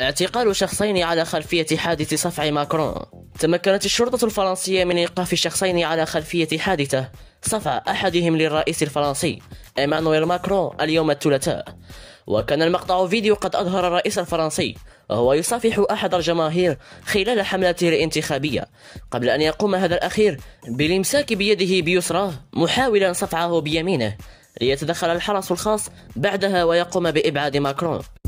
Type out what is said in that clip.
اعتقال شخصين على خلفية حادث صفع ماكرون تمكنت الشرطة الفرنسية من إيقاف شخصين على خلفية حادثة صفع أحدهم للرئيس الفرنسي إيمانويل ماكرون اليوم الثلاثاء وكان المقطع فيديو قد أظهر الرئيس الفرنسي وهو يصافح أحد الجماهير خلال حملته الانتخابية قبل أن يقوم هذا الأخير بالإمساك بيده بيسراه محاولا صفعه بيمينه ليتدخل الحرس الخاص بعدها ويقوم بإبعاد ماكرون